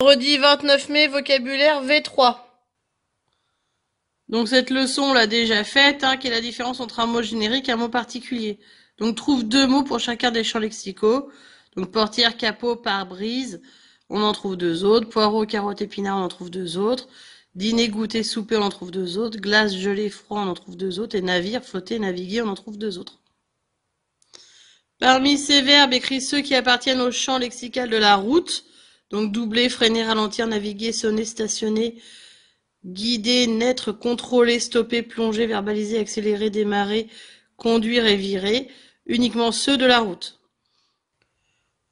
Vendredi 29 mai Vocabulaire v 3 Donc cette leçon, on l'a déjà faite, hein, quelle est la différence entre un mot générique et un mot particulier Donc trouve deux mots pour chacun des champs lexicaux. Donc portière, capot, pare-brise, on en trouve deux autres. Poireau, carotte, épinard, on en trouve deux autres. Dîner, goûter, souper, on en trouve deux autres. Glace, gelée, froid, on en trouve deux autres. Et navire, flotter, naviguer, on en trouve deux autres. Parmi ces verbes, écris ceux qui appartiennent au champ lexical de la route. Donc doubler, freiner, ralentir, naviguer, sonner, stationner, guider, naître, contrôler, stopper, plonger, verbaliser, accélérer, démarrer, conduire et virer, uniquement ceux de la route.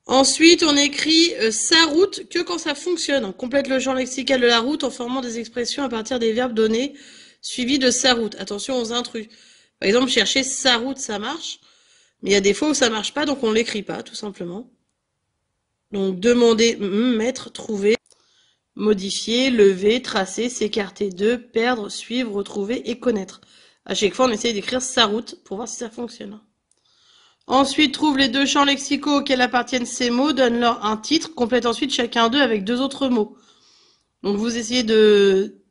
Ensuite, on écrit euh, sa route que quand ça fonctionne. On complète le genre lexical de la route en formant des expressions à partir des verbes donnés suivis de sa route. Attention aux intrus. Par exemple, chercher sa route, ça marche. Mais il y a des fois où ça marche pas, donc on l'écrit pas, tout simplement. Donc demander, hum, mettre, trouver, modifier, lever, tracer, s'écarter de, perdre, suivre, retrouver et connaître. À chaque fois, on essaye d'écrire sa route pour voir si ça fonctionne. Ensuite, trouve les deux champs lexicaux auxquels appartiennent ces mots, donne-leur un titre, complète ensuite chacun d'eux avec deux autres mots. Donc vous essayez de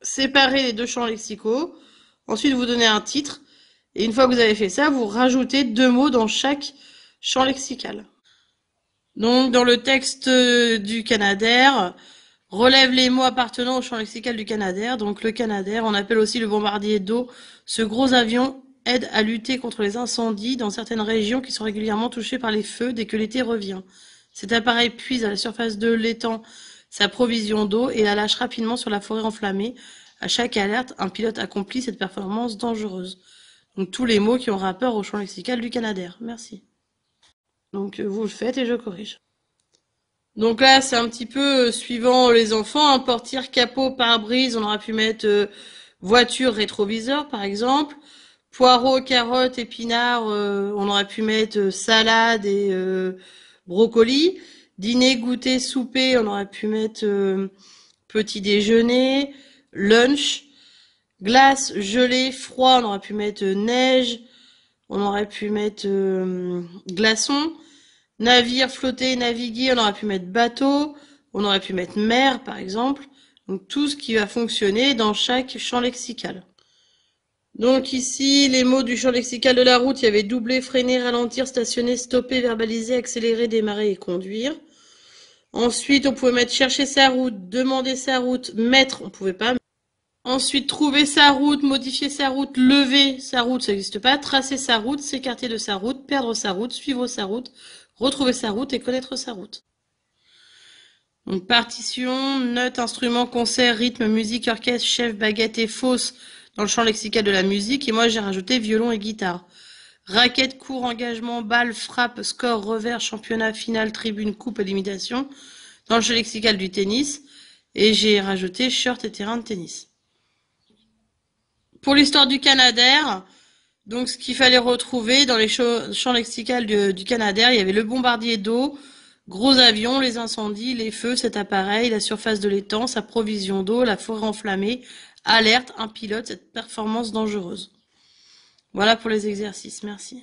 séparer les deux champs lexicaux, ensuite vous donnez un titre, et une fois que vous avez fait ça, vous rajoutez deux mots dans chaque champ lexical. Donc, dans le texte euh, du Canadair, relève les mots appartenant au champ lexical du Canadair. Donc, le Canadair, on appelle aussi le bombardier d'eau. Ce gros avion aide à lutter contre les incendies dans certaines régions qui sont régulièrement touchées par les feux dès que l'été revient. Cet appareil puise à la surface de l'étang sa provision d'eau et la lâche rapidement sur la forêt enflammée. À chaque alerte, un pilote accomplit cette performance dangereuse. Donc tous les mots qui ont rapport au champ lexical du Canadair. Merci. Donc euh, vous le faites et je corrige. Donc là, c'est un petit peu euh, suivant les enfants, Portir portière, capot, pare-brise, on aurait pu mettre euh, voiture, rétroviseur par exemple. Poireaux, carotte épinard. on aurait pu mettre salade et brocoli. Dîner, goûter, souper, on aurait pu mettre petit déjeuner, lunch. Glace, gelée, froid, on aurait pu mettre neige. On aurait pu mettre euh, glaçon, navire, flotter, naviguer. On aurait pu mettre bateau. On aurait pu mettre mer, par exemple. Donc tout ce qui va fonctionner dans chaque champ lexical. Donc ici, les mots du champ lexical de la route, il y avait doubler, freiner, ralentir, stationner, stopper, verbaliser, accélérer, démarrer et conduire. Ensuite, on pouvait mettre chercher sa route, demander sa route, mettre, on pouvait pas. Ensuite, trouver sa route, modifier sa route, lever sa route, ça n'existe pas. Tracer sa route, s'écarter de sa route, perdre sa route, suivre sa route, retrouver sa route et connaître sa route. Donc, partition, note, instrument, concert, rythme, musique, orchestre, chef, baguette et fausse dans le champ lexical de la musique. Et moi, j'ai rajouté violon et guitare. Raquette, cours, engagement, balle, frappe, score, revers, championnat, finale, tribune, coupe limitation dans le champ lexical du tennis. Et j'ai rajouté short et terrain de tennis pour l'histoire du Canadair, donc ce qu'il fallait retrouver dans les champs lexicales du, du Canadair, il y avait le bombardier d'eau, gros avions, les incendies, les feux, cet appareil, la surface de l'étang, sa provision d'eau, la forêt enflammée, alerte, un pilote, cette performance dangereuse. Voilà pour les exercices, merci.